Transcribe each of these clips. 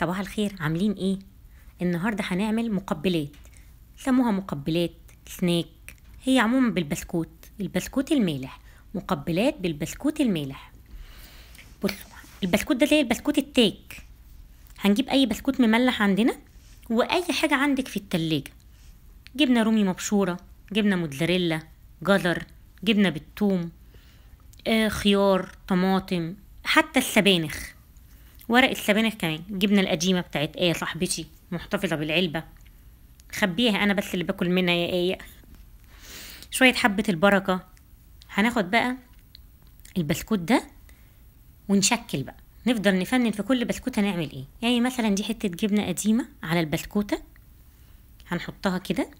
صباح الخير عاملين ايه النهارده هنعمل مقبلات سموها مقبلات سناك هي عموما بالبسكوت البسكوت المالح مقبلات بالبسكوت المالح بصوا البسكوت ده زي البسكوت التاك هنجيب اي بسكوت مملح عندنا واي حاجه عندك في التلاجة جبنه رومي مبشوره جبنه موتزاريلا جزر جبنه بالثوم آه خيار طماطم حتى السبانخ ورق السبانخ كمان جبنا القديمة بتاعت ايه صاحبتي محتفظة بالعلبة خبيها انا بس اللي باكل منها يا ايه شوية حبة البركة هناخد بقى البسكوت ده ونشكل بقى نفضل نفنن في كل بسكوتة نعمل ايه يعني مثلا دي حتة جبنة قديمة على البسكوتة هنحطها كده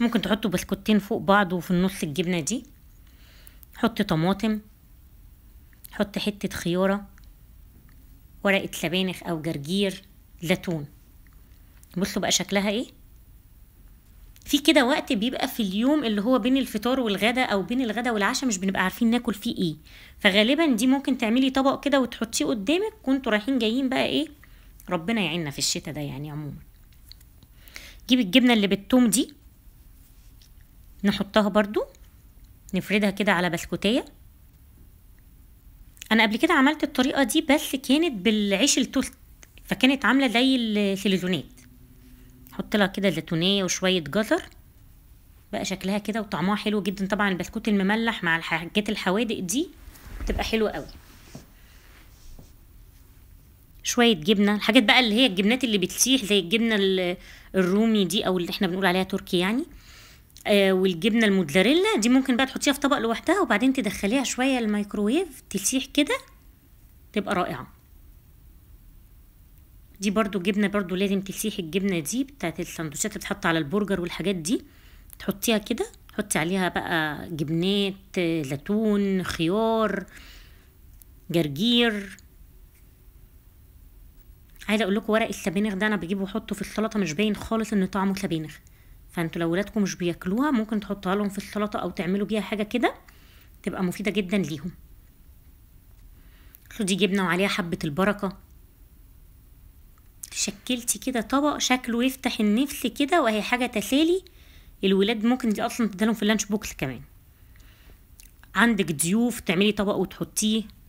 ممكن تحطوا بسكوتين فوق بعض وفي النص الجبنة دي حط طماطم حط حتة خيارة ورقة لبانخ أو جرجير زيتون بصوا بقى شكلها ايه في كده وقت بيبقى في اليوم اللي هو بين الفطار والغدا او بين الغدا والعشاء مش بنبقى عارفين ناكل فيه ايه فغالبا دي ممكن تعملي طبق كده وتحطيه قدامك كنتوا رايحين جايين بقى ايه ربنا يعيننا في الشتاء ده يعني عموما جيب الجبنه اللي بالثوم دي نحطها برضو نفردها كده على بسكوتيه انا قبل كده عملت الطريقه دي بس كانت بالعيش التوست فكانت عامله زي السيليزونات حط لها كده زيتونيه وشويه جزر بقى شكلها كده وطعمها حلو جدا طبعا البسكوت المملح مع الحاجات الحوادق دي بتبقى حلوه قوي شويه جبنه الحاجات بقى اللي هي الجبنات اللي بتسيح زي الجبنه الرومي دي او اللي احنا بنقول عليها تركي يعني آه، والجبنه الموتزاريلا دي ممكن بقى تحطيها في طبق لوحدها وبعدين تدخليها شويه الميكروويف تسيح كده تبقى رائعه دي برضو جبنه برضو لازم تسيح الجبنه دي بتاعت السندوتشات اللي بتحط على البرجر والحاجات دي تحطيها كده حطي عليها بقى جبنات زيتون خيار جرجير عايزه اقول لكم ورق السبانخ ده انا بجيبه واحطه في السلطه مش باين خالص ان طعمه سبانخ فانتوا لو ولادكم مش بياكلوها ممكن تحطها لهم في السلطه او تعملوا بيها حاجه كده تبقى مفيده جدا ليهم خدي جبنه وعليها حبه البركه شكلتي كده طبق شكله يفتح النفس كده وهي حاجه تسالي الولاد ممكن دي اصلا تديلهم في اللانش بوكس كمان عندك ضيوف تعملي طبق وتحطيه